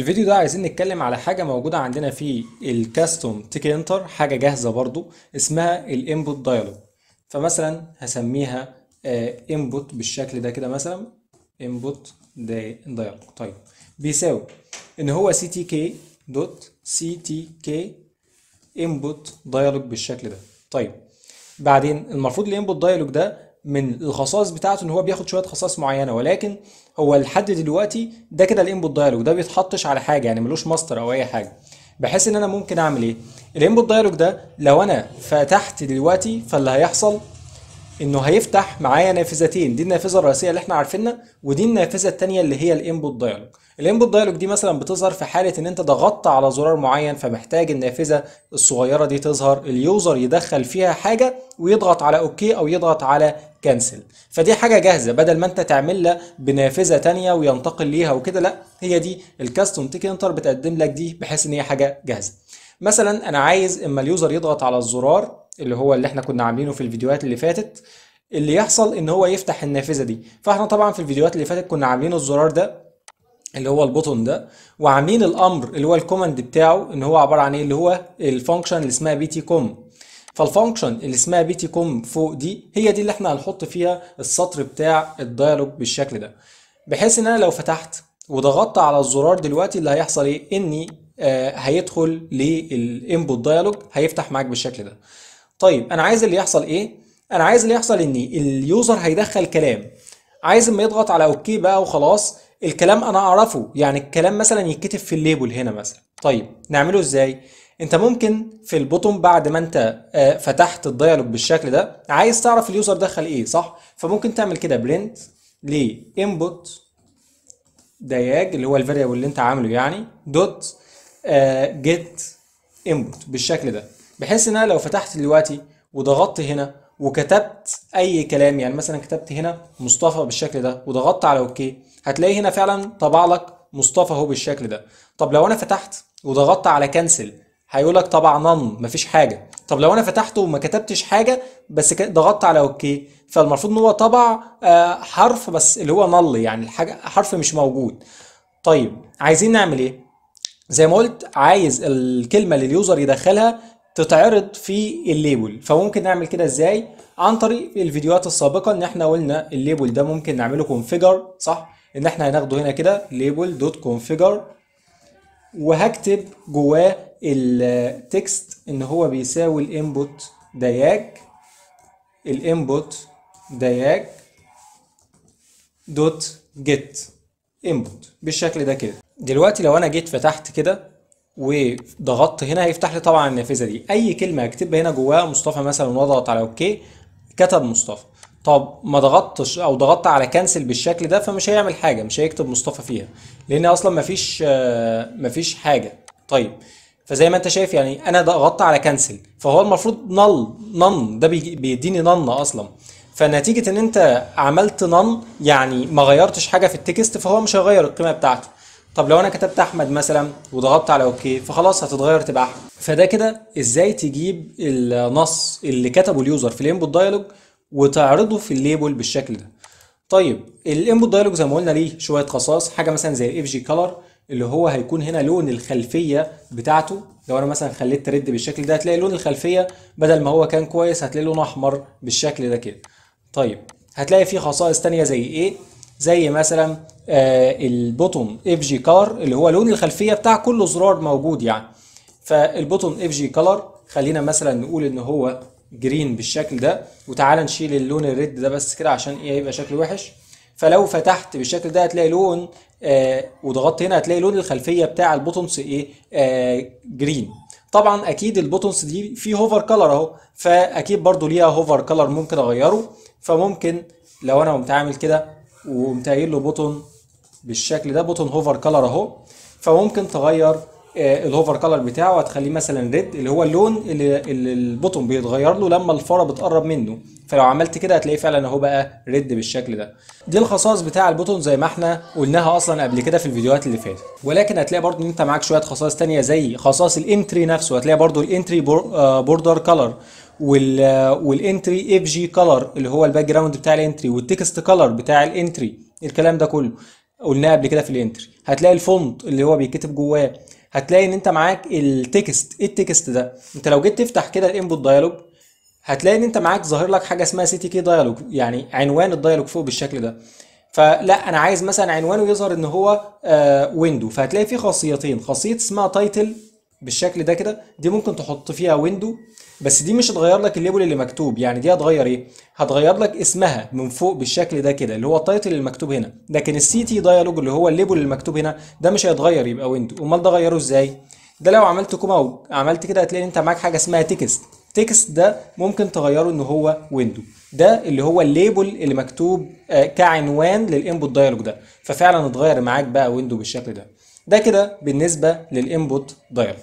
الفيديو ده عايزين نتكلم على حاجة موجودة عندنا في الكاستوم تيكي انتر حاجة جاهزة برضو اسمها الانبوت دايالوج فمثلا هسميها انبوت آه، بالشكل ده كده مثلا انبوت دايالوج طيب بيساوي ان هو سي تي كي دوت سي تي كي انبوت دايالوج بالشكل ده طيب بعدين المفروض الانبوت دايالوج ده من الخصائص بتاعته ان هو بياخد شويه خصائص معينه ولكن هو لحد دلوقتي ده كده الانبوت دايلوج ده بيتحطش على حاجه يعني ملوش ماستر او اي حاجه بحيث ان انا ممكن اعمل ايه الانبوت دايلوج ده لو انا فتحت دلوقتي فاللي هيحصل انه هيفتح معايا نافذتين دي النافذه الرئيسيه اللي احنا عارفينها ودي النافذه الثانيه اللي هي الانبوت دايلوج الانبوت دايلوج دي مثلا بتظهر في حاله ان انت ضغطت على زرار معين فمحتاج النافذه الصغيره دي تظهر اليوزر يدخل فيها حاجه ويضغط على اوكي او يضغط على كانسل فدي حاجه جاهزه بدل ما انت تعمل لها بنافذه ثانيه وينتقل ليها وكده لا هي دي الكاستم تيك انتر بتقدم لك دي بحيث ان هي حاجه جاهزه مثلا انا عايز اما اليوزر يضغط على الزرار اللي هو اللي احنا كنا عاملينه في الفيديوهات اللي فاتت اللي يحصل ان هو يفتح النافذه دي فاحنا طبعا في الفيديوهات اللي فاتت كنا عاملين الزرار ده اللي هو البوتون ده وعاملين الامر اللي هو الكوماند بتاعه ان هو عباره عن ايه اللي هو الفانكشن اللي اسمها بي تي كوم فالفانكشن اللي اسمها بي تي كوم فوق دي هي دي اللي احنا هنحط فيها السطر بتاع الديالوج بالشكل ده بحيث ان انا لو فتحت وضغطت على الزرار دلوقتي اللي هيحصل ايه اني آه هيدخل للانبوت ديالوج هيفتح معاك بالشكل ده طيب انا عايز اللي يحصل ايه انا عايز اللي يحصل ان اليوزر هيدخل كلام عايز اما يضغط على اوكي بقى وخلاص الكلام انا اعرفه يعني الكلام مثلا يتكتب في الليبل هنا مثلا طيب نعمله ازاي انت ممكن في البوتوم بعد ما انت آه، فتحت الديالوج بالشكل ده عايز تعرف اليوزر دخل ايه صح فممكن تعمل كده برنت لانبوت دياج اللي هو الفاريبل اللي انت عامله يعني دوت جيت انبوت بالشكل ده بحيث ان انا لو فتحت دلوقتي وضغطت هنا وكتبت اي كلام يعني مثلا كتبت هنا مصطفى بالشكل ده وضغطت على اوكي هتلاقي هنا فعلا طبع لك مصطفى هو بالشكل ده طب لو انا فتحت وضغطت على كنسل هيقول لك طبعا نن مفيش حاجه طب لو انا فتحته وما كتبتش حاجه بس ضغطت على اوكي فالمفروض ان هو طبع آه، حرف بس اللي هو نل يعني الحاجه حرف مش موجود طيب عايزين نعمل ايه زي ما قلت عايز الكلمه اللي اليوزر يدخلها تتعرض في الليبل فممكن نعمل كده ازاي عن طريق الفيديوهات السابقه ان احنا قلنا الليبل ده ممكن نعمله كونفيجر صح ان احنا هناخده هنا كده ليبل دوت كونفيجر وهكتب جواه التكست ان هو بيساوي الانبوت دياج الانبوت دياج دوت جيت انبوت بالشكل ده كده دلوقتي لو انا جيت فتحت كده وضغطت هنا هيفتح لي طبعا النافذه دي اي كلمه هكتبها هنا جواها مصطفى مثلا وضغط على اوكي كتب مصطفى طب ما ضغطتش او ضغطت على كنسل بالشكل ده فمش هيعمل حاجه مش هيكتب مصطفى فيها لان اصلا مفيش مفيش حاجه طيب فزي ما انت شايف يعني انا ضغطت على كنسل فهو المفروض نل نن ده بيديني نن اصلا فنتيجه ان انت عملت نن يعني ما غيرتش حاجه في التكست فهو مش هيغير القيمه بتاعته طب لو انا كتبت احمد مثلا وضغطت على اوكي فخلاص هتتغير تبقى احمد فده كده ازاي تجيب النص اللي كتبه اليوزر في الانبوت دايلوج وتعرضه في الليبل بالشكل ده طيب الانبوت دايلوج زي ما قلنا ليه شويه خصائص حاجه مثلا زي الاف جي كلر اللي هو هيكون هنا لون الخلفيه بتاعته لو انا مثلا خليت ترد بالشكل ده هتلاقي لون الخلفيه بدل ما هو كان كويس هتلاقي لون احمر بالشكل ده كده طيب هتلاقي فيه خصائص ثانيه زي ايه زي مثلا آه البوتوم اف جي كلر اللي هو لون الخلفيه بتاع كل زرار موجود يعني فالبوتوم اف جي كلر خلينا مثلا نقول ان هو جرين بالشكل ده وتعالى نشيل اللون الريد ده بس كده عشان ايه هيبقى شكله وحش فلو فتحت بالشكل ده هتلاقي لون آه وضغطت هنا هتلاقي لون الخلفيه بتاع البوتونس ايه آه جرين طبعا اكيد البوتونس دي في هوفر كلر اهو فاكيد برضو ليها هوفر كلر ممكن اغيره فممكن لو انا قمت عامل كده وقمت له بوتون بالشكل ده بوتون هوفر كلر اهو فممكن تغير آه، الهوفر كلر بتاعه هتخليه مثلا ريد اللي هو اللون اللي, اللي البوتوم بيتغير له لما الفاره بتقرب منه فلو عملت كده هتلاقيه فعلا اهو بقى ريد بالشكل ده دي الخصائص بتاع البوتون زي ما احنا قلناها اصلا قبل كده في الفيديوهات اللي فاتت ولكن هتلاقي برضو ان انت معاك شويه خصائص ثانيه زي خصائص الانتري نفسه هتلاقي برضو الانتري بوردر كلر والانتري اف جي كلر اللي هو الباك جراوند بتاع الانتري والتكست كلر بتاع الانتري الكلام ده كله قلناه قبل كده في الانتري هتلاقي الفونت اللي هو بيتكتب جواه هتلاقي ان انت معاك التكست ايه التكست ده انت لو جيت تفتح كده الانبوت دايالوج هتلاقي ان انت معاك ظاهر لك حاجه اسمها سي تي كي دايالوج يعني عنوان الدايالوج فوق بالشكل ده فلا انا عايز مثلا عنوانه يظهر ان هو ويندو آه، فهتلاقي فيه خاصيتين خاصيه اسمها تايتل بالشكل ده كده دي ممكن تحط فيها ويندو بس دي مش هتغير لك الليبل اللي مكتوب يعني دي هتغير ايه هتغير لك اسمها من فوق بالشكل ده كده اللي هو التايتل المكتوب هنا لكن السي تي دايالوج اللي هو الليبل المكتوب هنا ده مش هيتغير يبقى ويندو امال ده غيره ازاي ده لو عملت كوم اوت عملت كده هتلاقي انت معاك حاجه اسمها تكست تكست ده ممكن تغيره ان هو ويندو ده اللي هو الليبل اللي مكتوب آه، كعنوان للانبوت دايالوج ده ففعلا اتغير معاك بقى ويندو بالشكل ده ده كده بالنسبه للانبوت دايالوج